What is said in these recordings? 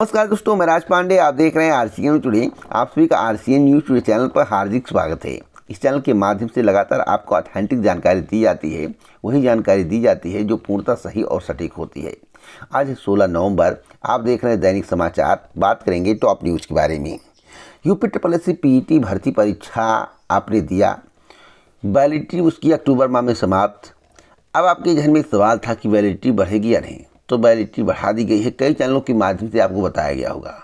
नमस्कार दोस्तों मैं राज पांडे आप देख रहे हैं आर सी एन टूडे आप सभी का R C N news today channel पर हार्दिक स्वागत है इस चैनल के माध्यम से लगातार आपको ऑथेंटिक जानकारी दी जाती है वही जानकारी दी जाती है जो पूर्णतः सही और सटीक होती है आज 16 नवंबर आप देख रहे हैं दैनिक समाचार बात करेंगे टॉप न्यूज़ के बारे में यूपी ट्रिपल एस सी भर्ती परीक्षा आपने दिया वैलिडिटी उसकी अक्टूबर माह में समाप्त अब आपके जहन में सवाल था कि वैलिडिटी बढ़ेगी या नहीं तो वैलिडिटी बढ़ा दी गई है कई चैनलों के माध्यम से आपको बताया गया होगा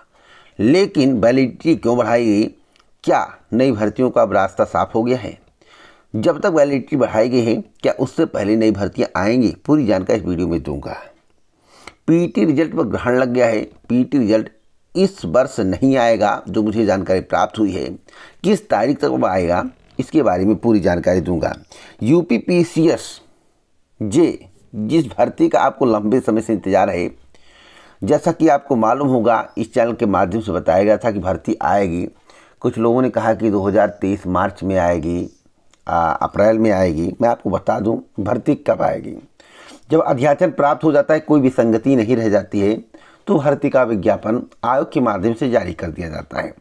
लेकिन वैलिडिटी क्यों बढ़ाई गई क्या नई भर्तियों का अब रास्ता साफ हो गया है जब तक वैलिडिटी बढ़ाई गई है क्या उससे पहले नई भर्तियाँ आएंगी पूरी जानकारी इस वीडियो में दूंगा पीटी रिजल्ट पर ग्रहण लग गया है पीटी रिजल्ट इस वर्ष नहीं आएगा जो मुझे जानकारी प्राप्त हुई है किस तारीख तक वह आएगा इसके बारे में पूरी जानकारी दूंगा U P P C S J जिस भर्ती का आपको लंबे समय से इंतजार है जैसा कि आपको मालूम होगा इस चैनल के माध्यम से बताया गया था कि भर्ती आएगी कुछ लोगों ने कहा कि 2023 मार्च में आएगी अप्रैल में आएगी मैं आपको बता दूं भर्ती कब आएगी जब अध्याचन प्राप्त हो जाता है कोई विसंगति नहीं रह जाती है तो भर्ती का विज्ञापन आयोग के माध्यम से जारी कर दिया जाता है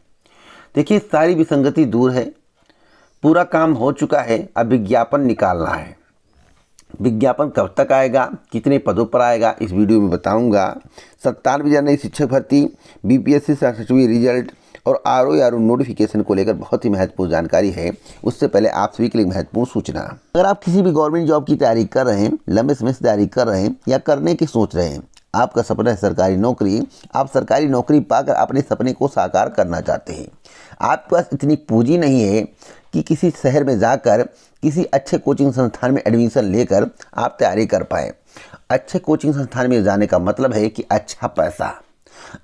देखिए सारी विसंगति दूर है पूरा काम हो चुका है अब विज्ञापन निकालना है विज्ञापन कब तक आएगा कितने पदों पर आएगा इस वीडियो में बताऊंगा सत्तानवे हज़ार नई शिक्षक भर्ती बीपीएससी एस सी रिजल्ट और आर ओ आर नोटिफिकेशन को लेकर बहुत ही महत्वपूर्ण जानकारी है उससे पहले आप सभी के लिए महत्वपूर्ण सूचना अगर आप किसी भी गवर्नमेंट जॉब की तैयारी कर रहे हैं लंबे समय से तैयारी कर रहे हैं या करने की सोच रहे हैं आपका सपना है सरकारी नौकरी आप सरकारी नौकरी पाकर अपने सपने को साकार करना चाहते हैं आपके पास इतनी पूंजी नहीं है कि किसी शहर में जाकर किसी अच्छे कोचिंग संस्थान में एडमिशन लेकर आप तैयारी कर पाए अच्छे कोचिंग संस्थान में जाने का मतलब है कि अच्छा पैसा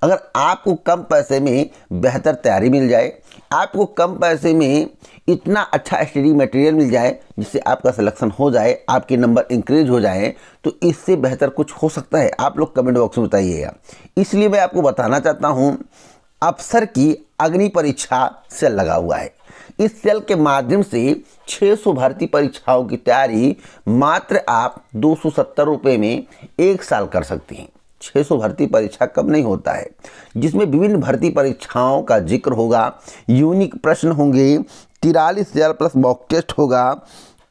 अगर आपको कम पैसे में बेहतर तैयारी मिल जाए आपको कम पैसे में इतना अच्छा स्टडी मटेरियल मिल जाए जिससे आपका सिलेक्शन हो जाए आपके नंबर इंक्रीज हो जाए तो इससे बेहतर कुछ हो सकता है आप लोग कमेंट बॉक्स में बताइएगा इसलिए मैं आपको बताना चाहता हूँ अफसर की अग्नि परीक्षा सेल लगा हुआ है इस सेल के माध्यम से 600 भर्ती परीक्षाओं की तैयारी मात्र आप दो सौ में एक साल कर सकते हैं 600 भर्ती परीक्षा कब नहीं होता है जिसमें विभिन्न भर्ती परीक्षाओं का जिक्र होगा यूनिक प्रश्न होंगे तिरालीस हज़ार प्लस मॉक टेस्ट होगा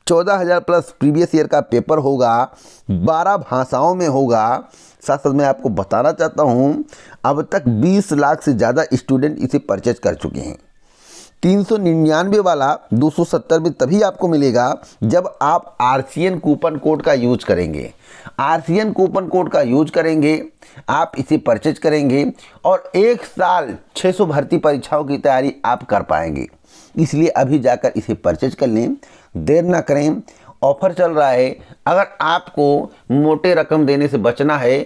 चौदह हज़ार प्लस प्रीवियस ईयर का पेपर होगा बारह भाषाओं में होगा साथ साथ मैं आपको बताना चाहता हूँ अब तक बीस लाख से ज़्यादा स्टूडेंट इसे परचेज कर चुके हैं तीन सौ निन्यानवे वाला दो सौ सत्तर में तभी आपको मिलेगा जब आप R C N coupon code का यूज करेंगे R C N coupon code का यूज करेंगे आप इसे परचेज करेंगे और एक साल 600 भर्ती परीक्षाओं की तैयारी आप कर पाएंगे इसलिए अभी जाकर इसे परचेज कर लें देर ना करें ऑफर चल रहा है अगर आपको मोटे रकम देने से बचना है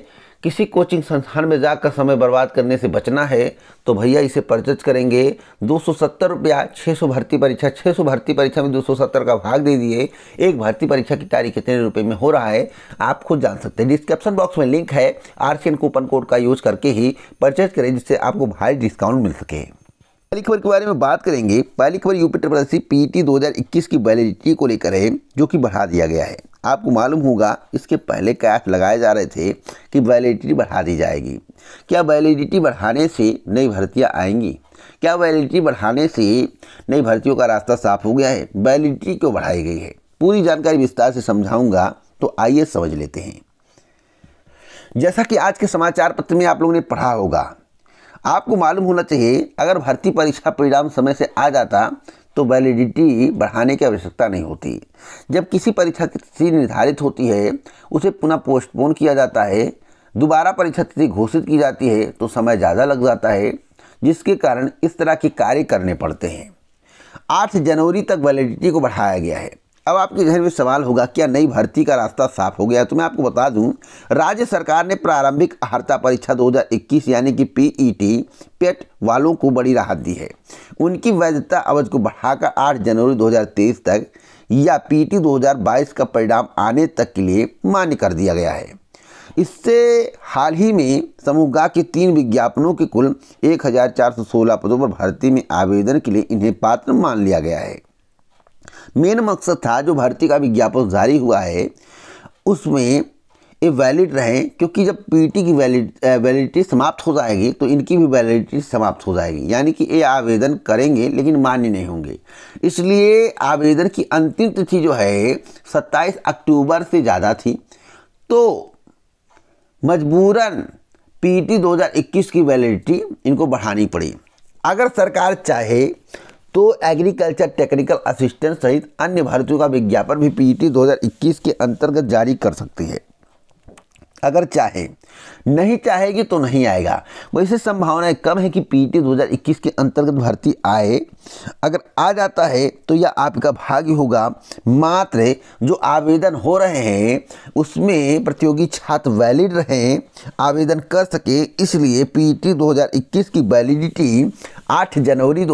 किसी कोचिंग संस्थान में जाकर समय बर्बाद करने से बचना है तो भैया इसे परचेज करेंगे दो सौ सत्तर रुपया छः सौ भर्ती परीक्षा छः सौ भर्ती परीक्षा में दो सौ सत्तर का भाग दे दिए एक भर्ती परीक्षा की तारीख कितने रुपये में हो रहा है आप खुद जान सकते हैं डिस्क्रिप्शन बॉक्स में लिंक है आर कूपन कोड का यूज़ करके ही परचेज करें जिससे आपको भारी डिस्काउंट मिल सके पहली खबर के बारे में बात करेंगे पहली खबर यूपी ट्रिपल सी पीटी 2021 की वैलिडिटी को लेकर है जो कि बढ़ा दिया गया है आपको मालूम होगा इसके पहले कैफ लगाए जा रहे थे कि वैलिडिटी बढ़ा दी जाएगी क्या वैलिडिटी बढ़ाने से नई भर्तियाँ आएंगी क्या वैलिडिटी बढ़ाने से नई भर्तियों का रास्ता साफ हो गया है वैलिडिटी क्यों बढ़ाई गई है पूरी जानकारी विस्तार से समझाऊंगा तो आइए समझ लेते हैं जैसा कि आज के समाचार पत्र में आप लोगों ने पढ़ा होगा आपको मालूम होना चाहिए अगर भर्ती परीक्षा परिणाम समय से आ जाता तो वैलिडिटी बढ़ाने की आवश्यकता नहीं होती जब किसी परीक्षा की तिथि निर्धारित होती है उसे पुनः पोस्टपोन किया जाता है दोबारा परीक्षा तिथि घोषित की जाती है तो समय ज़्यादा लग जाता है जिसके कारण इस तरह के कार्य करने पड़ते हैं आठ जनवरी तक वैलिडिटी को बढ़ाया गया है अब आपके घर में सवाल होगा क्या नई भर्ती का रास्ता साफ हो गया तो मैं आपको बता दूं राज्य सरकार ने प्रारंभिक अहर्ता परीक्षा 2021 यानी कि पीईटी पेट वालों को बड़ी राहत दी है उनकी वैधता अवध को बढ़ाकर 8 जनवरी 2023 तक या पीटी 2022 का परिणाम आने तक के लिए मान्य कर दिया गया है इससे हाल ही में समूह गा के तीन विज्ञापनों के कुल एक पदों पर भर्ती में आवेदन के लिए इन्हें पात्र मान लिया गया है मेन मकसद था जो भर्ती का विज्ञापन जारी हुआ है उसमें ये वैलिड रहें क्योंकि जब पीटी की वैलिड वैलिडिटी समाप्त हो जाएगी तो इनकी भी वैलिडिटी समाप्त हो जाएगी यानी कि ये आवेदन करेंगे लेकिन मान्य नहीं होंगे इसलिए आवेदन की अंतिम तिथि जो है 27 अक्टूबर से ज़्यादा थी तो मजबूरन पीटी 2021 की वैलिडिटी इनको बढ़ानी पड़ी अगर सरकार चाहे तो एग्रीकल्चर टेक्निकल असिस्टेंट सहित अन्य भर्तियों का विज्ञापन भी पीईटी 2021 के अंतर्गत जारी कर सकती है अगर चाहे नहीं चाहेगी तो नहीं आएगा वैसे संभावनाएं कम है कि पीटी 2021 के अंतर्गत भर्ती आए अगर आ जाता है तो यह आपका भाग्य होगा मात्र जो आवेदन हो रहे हैं उसमें प्रतियोगी छात्र वैलिड रहे आवेदन कर सके इसलिए पीटी 2021 की वैलिडिटी 8 जनवरी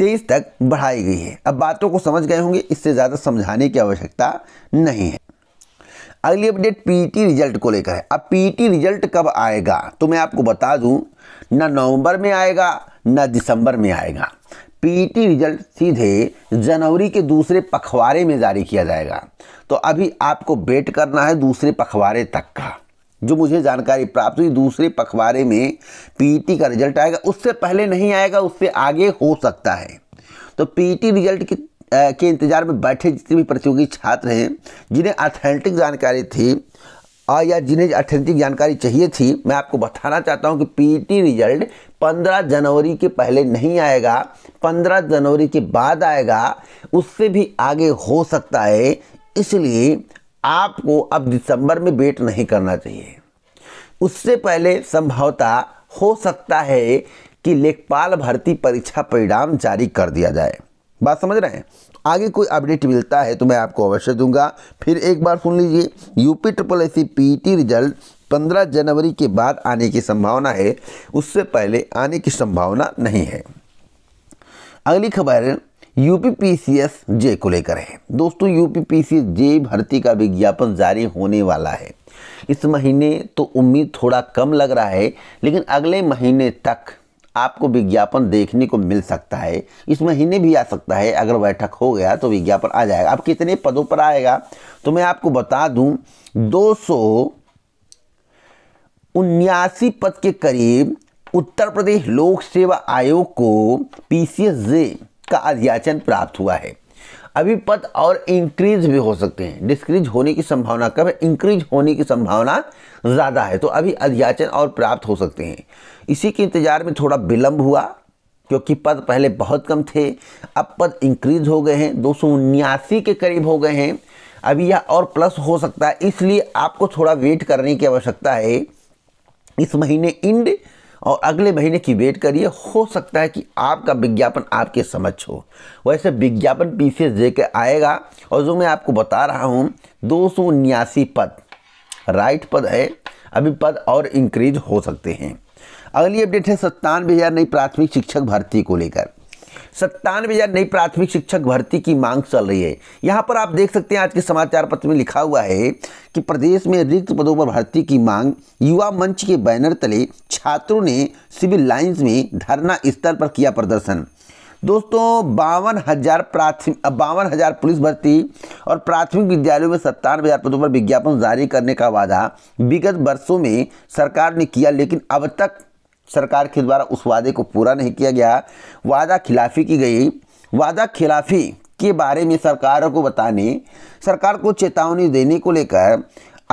तेईस तक बढ़ाई गई है अब बातों को समझ गए होंगे इससे ज़्यादा समझाने की आवश्यकता नहीं है अगली अपडेट पीटी रिजल्ट को लेकर है अब पीटी रिजल्ट कब आएगा तो मैं आपको बता दूं ना नवंबर में आएगा ना दिसंबर में आएगा पीटी रिजल्ट सीधे जनवरी के दूसरे पखवाड़े में जारी किया जाएगा तो अभी आपको वेट करना है दूसरे पखवाड़े तक का जो मुझे जानकारी प्राप्त हुई दूसरे पखवाड़े में पीटी का रिजल्ट आएगा उससे पहले नहीं आएगा उससे आगे हो सकता है तो पीटी रिजल्ट के के इंतजार में बैठे जितने भी प्रतियोगी छात्र हैं जिन्हें ऑथेंटिक जानकारी थी और या जिन्हें ऑथेंटिक जानकारी चाहिए थी मैं आपको बताना चाहता हूँ कि पी रिजल्ट पंद्रह जनवरी के पहले नहीं आएगा पंद्रह जनवरी के बाद आएगा उससे भी आगे हो सकता है इसलिए आपको अब दिसंबर में वेट नहीं करना चाहिए उससे पहले संभवता हो सकता है कि लेखपाल भर्ती परीक्षा परिणाम जारी कर दिया जाए बात समझ रहे हैं आगे कोई अपडेट मिलता है तो मैं आपको अवश्य दूंगा फिर एक बार सुन लीजिए UP triple S C result 15 जनवरी के बाद आने की संभावना है उससे पहले आने की संभावना नहीं है अगली खबर यूपीपीसीएस जे को लेकर है दोस्तों यूपीपीसीएस जे भर्ती का विज्ञापन जारी होने वाला है इस महीने तो उम्मीद थोड़ा कम लग रहा है लेकिन अगले महीने तक आपको विज्ञापन देखने को मिल सकता है इस महीने भी आ सकता है अगर बैठक हो गया तो विज्ञापन आ जाएगा अब कितने पदों पर आएगा तो मैं आपको बता दूं दो उन्यासी पद के करीब उत्तर प्रदेश लोक सेवा आयोग को पीसीएस का अध्याचन प्राप्त हुआ है अभी पद और इंक्रीज भी हो सकते हैं डिस्क्रीज होने की संभावना कब है इंक्रीज होने की संभावना ज़्यादा है तो अभी अध्याचन और प्राप्त हो सकते हैं इसी के इंतजार में थोड़ा विलम्ब हुआ क्योंकि पद पहले बहुत कम थे अब पद इंक्रीज हो गए हैं दो के करीब हो गए हैं अभी यह और प्लस हो सकता है इसलिए आपको थोड़ा वेट करने की आवश्यकता है इस महीने इंड और अगले महीने की वेट करिए हो सकता है कि आपका विज्ञापन आपके समझ हो वैसे विज्ञापन पी सी एस के आएगा और जो मैं आपको बता रहा हूँ दो सौ उन्यासी पद राइट पद है अभी पद और इंक्रीज हो सकते हैं अगली अपडेट है सत्तानवे हज़ार नई प्राथमिक शिक्षक भर्ती को लेकर सत्तानवे हज़ार नई प्राथमिक शिक्षक भर्ती की मांग चल रही है यहाँ पर आप देख सकते हैं आज के समाचार पत्र में लिखा हुआ है कि प्रदेश में रिक्त पदों पर भर्ती की मांग युवा मंच के बैनर तले छात्रों ने सिविल लाइन्स में धरना स्तर पर किया प्रदर्शन दोस्तों बावन हज़ार प्राथमिक बावन हज़ार पुलिस भर्ती और प्राथमिक विद्यालयों में सत्तानवे हज़ार पदों पर विज्ञापन जारी करने का वादा विगत वर्षों में सरकार ने किया लेकिन अब तक सरकार के द्वारा उस वादे को पूरा नहीं किया गया वादा खिलाफी की गई वादा खिलाफी के बारे में सरकार को बताने सरकार को चेतावनी देने को लेकर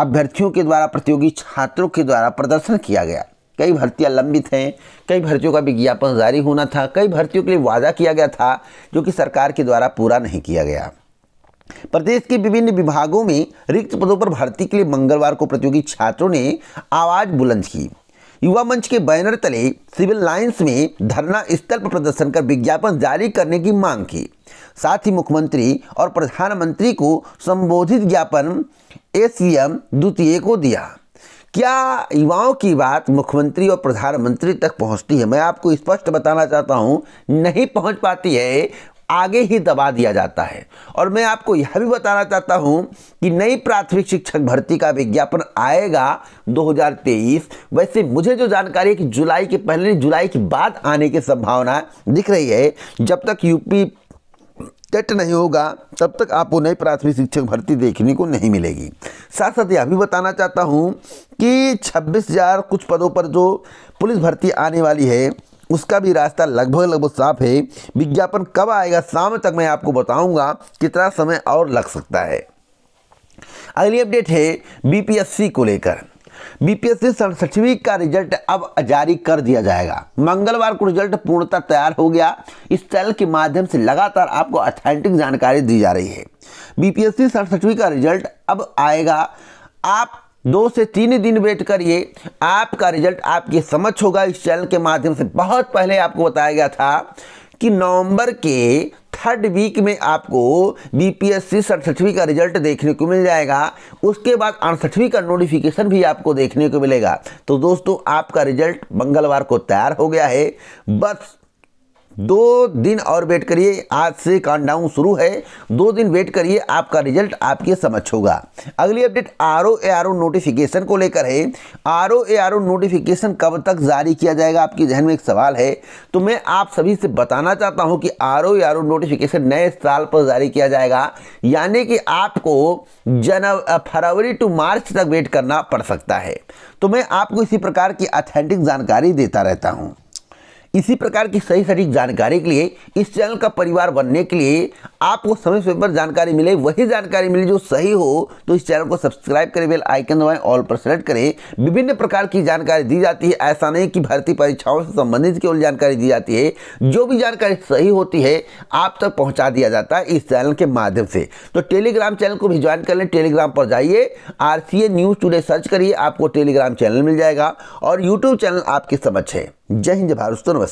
अभ्यर्थियों के द्वारा प्रतियोगी छात्रों के द्वारा प्रदर्शन किया गया कई भर्तियां लंबित हैं कई भर्तियों का विज्ञापन जारी होना था कई भर्तियों के लिए वादा किया गया था जो कि सरकार के द्वारा पूरा नहीं किया गया प्रदेश के विभिन्न विभागों में रिक्त पदों पर भर्ती के लिए मंगलवार को प्रतियोगी छात्रों ने आवाज़ बुलंद की युवा मंच के बैनर तले सिविल लाइंस में धरना स्थल पर प्रदर्शन कर विज्ञापन जारी करने की मांग की साथ ही मुख्यमंत्री और प्रधानमंत्री को संबोधित ज्ञापन एसीएम द्वितीय को दिया क्या युवाओं की बात मुख्यमंत्री और प्रधानमंत्री तक पहुंचती है मैं आपको स्पष्ट बताना चाहता हूं नहीं पहुंच पाती है आगे ही दबा दिया जाता है और मैं आपको यह भी बताना चाहता हूं कि नई प्राथमिक शिक्षक भर्ती का विज्ञापन आएगा 2023 वैसे मुझे जो जानकारी है कि जुलाई के पहले जुलाई के बाद आने की संभावना दिख रही है जब तक यूपी टेट नहीं होगा तब तक आपको नई प्राथमिक शिक्षक भर्ती देखने को नहीं मिलेगी साथ साथ यह भी बताना चाहता हूँ कि छब्बीस हज़ार कुछ पदों पर जो पुलिस भर्ती आने वाली है उसका भी रास्ता लगभग लगभग साफ है विज्ञापन कब आएगा शाम तक मैं आपको बताऊंगा कितना समय और लग सकता है अगली अपडेट है बीपीएससी को लेकर बीपीएससी सड़सठवीं का रिजल्ट अब जारी कर दिया जाएगा मंगलवार को रिजल्ट पूर्णतः तैयार हो गया इस चैनल के माध्यम से लगातार आपको अथेंटिक जानकारी दी जा रही है बीपीएससी सड़सठवीं का रिजल्ट अब आएगा आप दो से तीन दिन वेट करिए आपका रिजल्ट आपकी समझ होगा इस चैनल के माध्यम से बहुत पहले आपको बताया गया था कि नवंबर के थर्ड वीक में आपको बीपीएससी सड़सठवीं का रिजल्ट देखने को मिल जाएगा उसके बाद अड़सठवीं का नोटिफिकेशन भी आपको देखने को मिलेगा तो दोस्तों आपका रिजल्ट मंगलवार को तैयार हो गया है बस दो दिन और वेट करिए आज से काउंटडाउन शुरू है दो दिन वेट करिए आपका रिजल्ट आपके समक्ष होगा अगली update R O A R O notification को लेकर है R O A R O notification कब तक जारी किया जाएगा आपके जहन में एक सवाल है तो मैं आप सभी से बताना चाहता हूँ कि R O A R O notification नए साल पर जारी किया जाएगा यानी कि आपको जनव फरवरी टू मार्च तक वेट करना पड़ सकता है तो मैं आपको इसी प्रकार की अथेंटिक जानकारी देता रहता हूँ इसी प्रकार की सही सटीक जानकारी के लिए इस चैनल का परिवार बनने के लिए आपको समय समय पर जानकारी मिले वही जानकारी मिले जो सही हो तो इस चैनल को सब्सक्राइब करें बेल आइकन दबाएं ऑल पर सेलेक्ट करें विभिन्न प्रकार की जानकारी दी जाती है ऐसा नहीं कि भर्ती परीक्षाओं से संबंधित केवल जानकारी दी जाती है जो भी जानकारी सही होती है आप तक पहुँचा दिया जाता है इस चैनल के माध्यम से तो टेलीग्राम चैनल को भी ज्वाइन कर लें टेलीग्राम पर जाइए आर न्यूज़ टूडे सर्च करिए आपको टेलीग्राम चैनल मिल जाएगा और यूट्यूब चैनल आपकी समझ है जय हिंद भारत नमस्ते